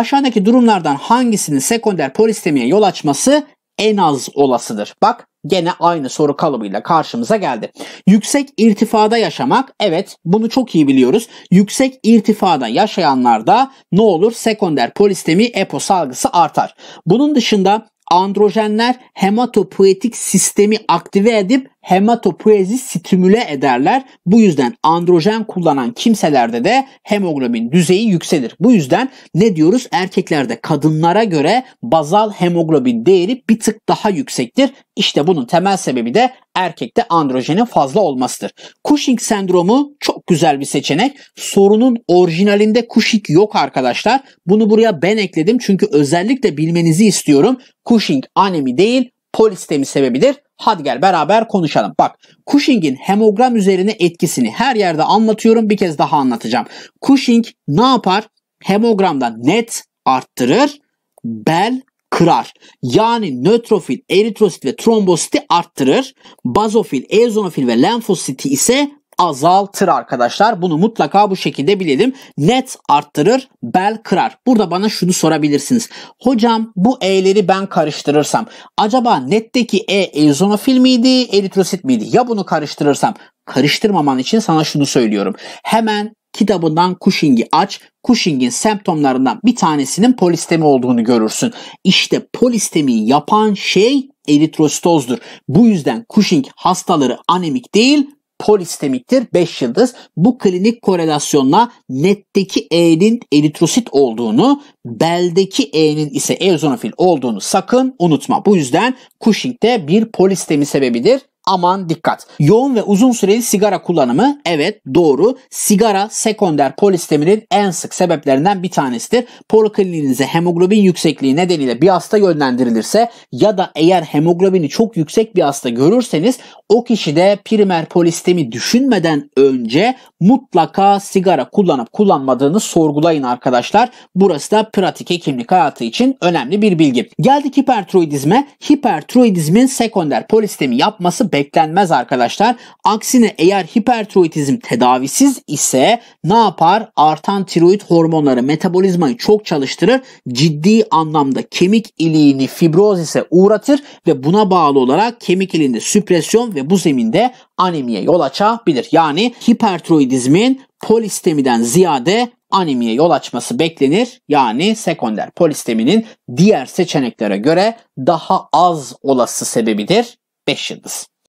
Aşağıdaki durumlardan hangisinin sekonder polistemiye yol açması en az olasıdır? Bak gene aynı soru kalıbıyla karşımıza geldi. Yüksek irtifada yaşamak evet bunu çok iyi biliyoruz. Yüksek irtifada yaşayanlarda ne olur? Sekonder polistemi EPO salgısı artar. Bunun dışında androjenler hematopoietik sistemi aktive edip hematopoezi stimüle ederler. Bu yüzden androjen kullanan kimselerde de hemoglobin düzeyi yükselir. Bu yüzden ne diyoruz? Erkeklerde kadınlara göre bazal hemoglobin değeri bir tık daha yüksektir. İşte bunun temel sebebi de erkekte androjenin fazla olmasıdır. Cushing sendromu çok güzel bir seçenek. Sorunun orijinalinde Cushing yok arkadaşlar. Bunu buraya ben ekledim çünkü özellikle bilmenizi istiyorum. Cushing anemi değil polistemi sebebidir. Hadi gel beraber konuşalım. Bak Cushing'in hemogram üzerine etkisini her yerde anlatıyorum bir kez daha anlatacağım. Cushing ne yapar? Hemogramda net arttırır, bel kırar. Yani nötrofil, eritrosit ve trombositi arttırır. Bazofil, eozinofil ve lenfositi ise azaltır arkadaşlar. Bunu mutlaka bu şekilde bilelim. Net arttırır, bel kırar. Burada bana şunu sorabilirsiniz. Hocam bu E'leri ben karıştırırsam acaba netteki E eozinofil miydi, eritrosit miydi? Ya bunu karıştırırsam karıştırmaman için sana şunu söylüyorum. Hemen kitabından Cushing'i aç. Cushing'in semptomlarından bir tanesinin polistemi olduğunu görürsün. İşte polistemi yapan şey eritrositozdur. Bu yüzden Cushing hastaları anemik değil, polistemiktir 5 yıldız. Bu klinik korelasyonla netteki E'nin eritrosit olduğunu, beldeki E'nin ise eozinofil olduğunu sakın unutma. Bu yüzden Cushing'de bir polistemi sebebidir aman dikkat. Yoğun ve uzun süreli sigara kullanımı evet doğru. Sigara sekonder polisteminin en sık sebeplerinden bir tanesidir. Polikliniğinize hemoglobin yüksekliği nedeniyle bir hasta yönlendirilirse ya da eğer hemoglobini çok yüksek bir hasta görürseniz o kişi de primer polistemi düşünmeden önce mutlaka sigara kullanıp kullanmadığını sorgulayın arkadaşlar. Burası da pratik hekimlik hayatı için önemli bir bilgi. Geldik hipertroidizme hipertroidizmin sekonder polistemi yapması beklenmez arkadaşlar. Aksine eğer hipertiroidizm tedavisiz ise ne yapar? Artan tiroid hormonları metabolizmayı çok çalıştırır. Ciddi anlamda kemik iliğini fibrozise uğratır ve buna bağlı olarak kemik iliğinde süpresyon ve bu zeminde anemiye yol açabilir. Yani hipertroidizmin polistemiden ziyade anemiye yol açması beklenir. Yani sekonder polisteminin diğer seçeneklere göre daha az olası sebebidir 5 yıldız.